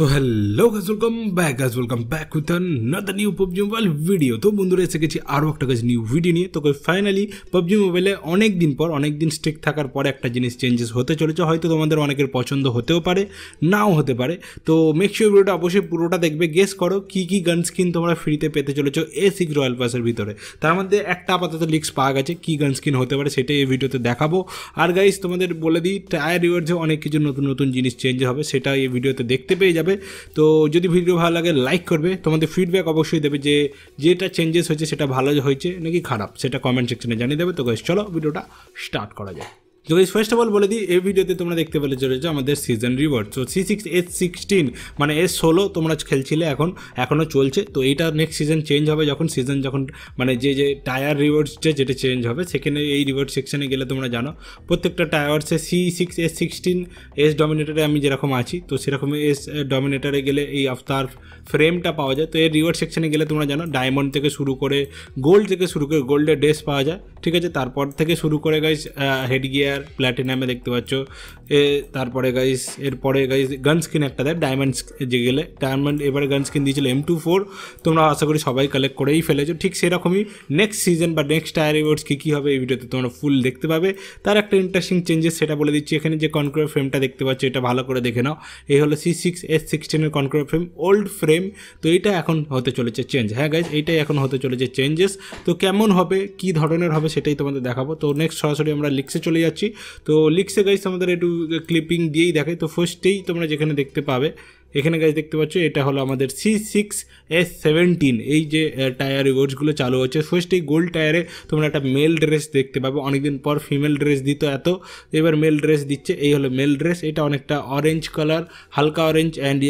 তো hello guys welcome back guys welcome back with another new PUBG mobile video তো বন্ধুরা এসে গেছি আরও একটা কাজ নিউ ভিডিও নিয়ে তো ফাইনালি পাবজি মোবাইলে অনেক দিন পর অনেক দিন স্ট্রিক থাকার পরে একটা জিনিস চেঞ্জেস হতে চলেছে হয়তো তোমাদের অনেকের পছন্দ হতেও পারে নাও হতে পারে তো মেকশিওর ভিডিওটা অবশ্যই পুরোটা দেখবে গেস করো কী কী গান স্কিন তোমরা ফ্রিতে পেতে চলেছো এ সিক রয়্যাল পাসের ভিতরে তার মধ্যে একটা আপাতত লিক্স পাওয়া গেছে কী গান স্কিন হতে পারে সেটাই এই ভিডিওতে দেখাবো আর গাইস তোমাদের বলে দিই টায়ার রিওয়ার্ডে অনেক কিছু নতুন নতুন জিনিস চেঞ্জ হবে সেটা এই ভিডিওতে দেখতে পেয়ে যাবে যাবে তো যদি ভিডিও ভালো লাগে লাইক করবে তোমাদের ফিডব্যাক অবশ্যই দেবে যে যেটা চেঞ্জেস হয়েছে সেটা ভালো হয়েছে নাকি খারাপ সেটা কমেন্ট সেকশনে জানিয়ে দেবে তো চলো ভিডিওটা স্টার্ট করা যায় তো গাইজ ফার্স্ট অফ অল বলে দিই এই ভিডিওতে তোমরা দেখতে পেলে যে আমাদের সিজন রিওয়ার্ড তো সি সিক্স এস সিক্সটিন মানে এস ষোলো তোমরা খেলছিলে এখন এখনও চলছে তো এইটা নেক্সট সিজন চেঞ্জ হবে যখন সিজন যখন মানে যে যে টায়ার রিওয়ার্ডসটা যেটা চেঞ্জ হবে সেখানে এই রিওয়ার্ড সেকশানে গেলে তোমরা জানো প্রত্যেকটা টায়ার্সে C six S sixteen S ডমিনেটারে আমি যেরকম আছি তো সেরকম এস ডমিনেটারে গেলে এই আফতার ফ্রেমটা পাওয়া যায় তো এর রিওয়ার্ড সেকশানে গেলে তোমরা জানো ডায়মন্ড থেকে শুরু করে গোল্ড থেকে শুরু করে গোল্ডের ড্রেস পাওয়া যায় ঠিক আছে তারপর থেকে শুরু করে গাইজ হেড গিয়ার রেয়ার প্ল্যাটিনামে দেখতে পাচ্ছ এ তারপরে গাইস এরপরে গাইস গান স্কিন একটা দেয় ডায়মন্ড যে গেলে ডায়মন্ড এবারে গান স্কিন দিয়েছিল এম টু ফোর তোমরা আশা করি সবাই কালেক্ট করেই ফেলেছো ঠিক সেরকমই নেক্সট সিজন বা নেক্সট টায়ার রিওয়ার্ডস কী কী হবে এই ভিডিওতে তোমরা ফুল দেখতে পাবে তার একটা ইন্টারেস্টিং চেঞ্জেস সেটা বলে দিচ্ছি এখানে যে কনক্রয় ফ্রেমটা দেখতে পাচ্ছ এটা ভালো করে দেখে নাও এই হলো সি সিক্স এস সিক্সটিনের কনক্রয় ফ্রেম ওল্ড ফ্রেম তো এটা এখন হতে চলেছে চেঞ্জ হ্যাঁ গাইজ এইটাই এখন হতে চলেছে চেঞ্জেস তো কেমন হবে কী ধরনের হবে সেটাই তোমাদের দেখাবো তো নেক্সট সরাসরি আমরা লিখতে চলে যাচ্ছি तो लिख से गई क्लिपिंग दिए ही देखे तो फार्ष्ट ही तुम्हारा जानने देखते पा এখানে গাছ দেখতে পাচ্ছ এটা হলো আমাদের সি সিক্স এস সেভেন্টিন এই যে টায়ার রিভোর্সগুলো চালু হচ্ছে ফার্স্ট এই গোল্ড টায়ারে তোমরা একটা মেল ড্রেস দেখতে পাবে অনেকদিন পর ফিমেল ড্রেস দিত এত এবার মেল ড্রেস দিচ্ছে এই হলো মেল ড্রেস এটা অনেকটা অরেঞ্জ কালার হালকা অরেঞ্জ অ্যান্ড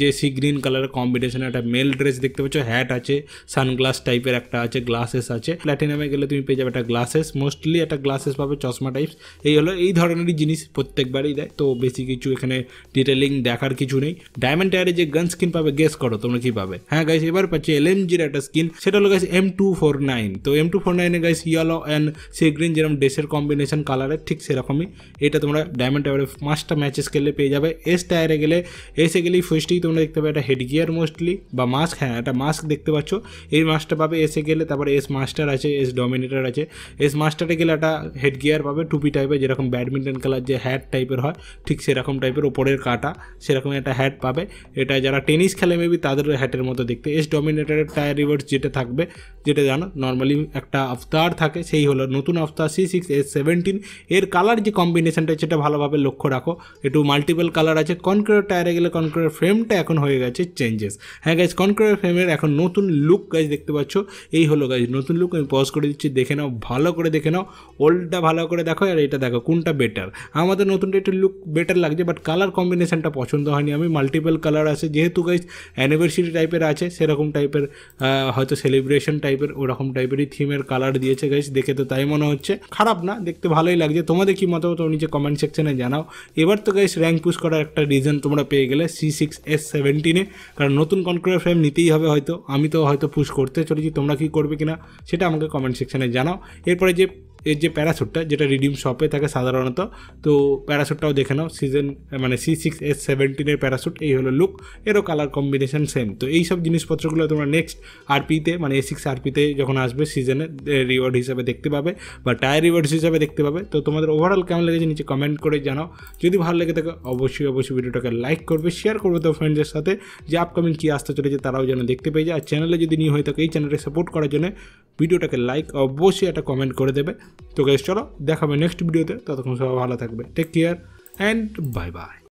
যে সি গ্রিন কালারের কম্বিনেশনে একটা মেল ড্রেস দেখতে পাচ্ছ হ্যাট আছে সানগ্লাস টাইপের একটা আছে গ্লাসেস আছে প্ল্যাটিনামে গেলে তুমি পেয়ে যাবে একটা গ্লাসেস মোস্টলি একটা গ্লাসেস পাবে চশমা টাইপস এই হলো এই ধরনেরই জিনিস প্রত্যেকবারই দেয় তো বেশি কিছু এখানে ডিটেলিং দেখার কিছু নেই डायमंड डायरी जे गन स्किन পাবে গেস করো তোমরা কি পাবে হ্যাঁ गाइस এবারে পচ্ছি এলএমজি রেটা স্কিন সেট হলো गाइस এম249 তো এম249 এ गाइस ইলো এন্ড সেগ্রিন জেনম ডেসার কম্বিনেশন কালারে ঠিক সেরকমই এটা তোমরা ডায়মন্ড ডায়রে ফাস্টটা ম্যাচের skele পেয়ে যাবে এস ডায়রে গেলে এস এর জন্য ফাস্টি তোমরা দেখতে পাবে এটা হেডগিয়ার মোস্টলি বা মাস্ক এটা মাস্ক দেখতে পাচ্ছো এই মাস্কটা পাবে এস এ গেলে তারপর এস মাস্টার আছে এস ডো ミネ টর আছে এস মাস্টার এ গেলে এটা হেডগিয়ার পাবে টুপি টাইপের যেরকম ব্যাডমিন্টন কালার যে হ্যাট টাইপের হয় ঠিক সেরকম টাইপের উপরের কাটা সেরকম একটা হ্যাট পাবে এটা যারা টেনিস খেলে মেবি তাদের হ্যাটের মতো দেখতে এস ডমিনেটারের টায়ার রিভার্স যেটা থাকবে যেটা জানো নর্মালি একটা আফতার থাকে সেই হলো নতুন after C six S seventeen এর কালার যে কম্বিনেশনটা সেটা ভালোভাবে লক্ষ্য রাখো একটু মাল্টিপল কালার আছে কনক্রেট টায়ারে গেলে কনক্রের ফ্রেমটা এখন হয়ে গেছে চেঞ্জেস হ্যাঁ গাছ কনক্রের ফ্রেমের এখন নতুন লুক গাইজ দেখতে পাচ্ছ এই হলো গাইজ নতুন লুক আমি পজ করে দিচ্ছি দেখে নাও ভালো করে দেখে নাও ওল্ডটা ভালো করে দেখো আর এটা দেখো কোনটা বেটার আমাদের নতুনটা একটু লুক বেটার লাগছে বাট কালার কম্বিনেশানটা পছন্দ হয়নি আমি মাল্টি মাল্টিপল কালার আছে যেহেতু গাইজ অ্যানিভার্সারি টাইপের আছে সেরকম টাইপের হয়তো সেলিব্রেশন টাইপের ওরকম টাইপেরই থিমের কালার দিয়েছে গাইজ দেখে তো তাই মনে হচ্ছে খারাপ না দেখতে ভালোই লাগছে তোমাদের কি মতামত নিচে কমেন্ট সেকশনে জানাও এবার তো গাইজ র্যাঙ্ক পুশ করার একটা রিজন তোমরা পেয়ে গেলে সি সিক্স এস সেভেন্টিনে কারণ নতুন কনক্রিয়ার ফ্রেম নিতেই হবে হয়তো আমি তো হয়তো পুশ করতে চলেছি তোমরা কি করবে কিনা সেটা আমাকে কমেন্ট সেকশনে জানাও এরপরে যে এই যে প্যারাসুট যেটা রিডিম শপে থাকে সাধারণত তো প্যারাসুটটাও দেখেনো সি6817 এর প্যারাসুট এই হলো লুক এরো কালার কম্বিনেশন सेम তো এই সব জিনিসপত্রগুলো তোমরা নেক্সট আরপি তে মানে এ6 আরপি তে যখন আসবে সিজনের রিওয়ার্ড হিসেবে দেখতে পাবে বা টাই রিওয়ার্ড হিসেবে দেখতে পাবে তো তোমাদের ওভারঅল কেমন লেগে নিচে কমেন্ট করে জানাও যদি ভালো লাগে তবে অবশ্যই অবশ্যই ভিডিওটাকে লাইক করবে শেয়ার করবে তো फ्रेंड्स के साथ जो अपकमिंग কি আসছে চলতেছে তারও জন্য দেখতে পেয়ে যায় আর চ্যানেলে যদি নিউ হয় তবে এই চ্যানেলকে সাপোর্ট করার জন্য ভিডিওটাকে লাইক অবশ্যই একটা কমেন্ট করে দেবে তো গেস চলো দেখাবে নেক্সট ভিডিওতে ততক্ষণ সবাই ভালো থাকবে take care and bye by